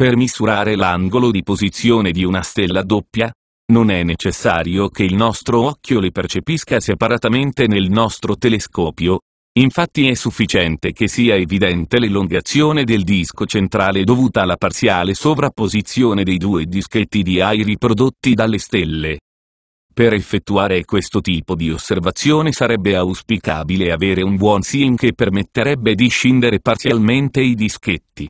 Per misurare l'angolo di posizione di una stella doppia, non è necessario che il nostro occhio le percepisca separatamente nel nostro telescopio, infatti è sufficiente che sia evidente l'elongazione del disco centrale dovuta alla parziale sovrapposizione dei due dischetti di AI prodotti dalle stelle. Per effettuare questo tipo di osservazione sarebbe auspicabile avere un buon seeing che permetterebbe di scindere parzialmente i dischetti.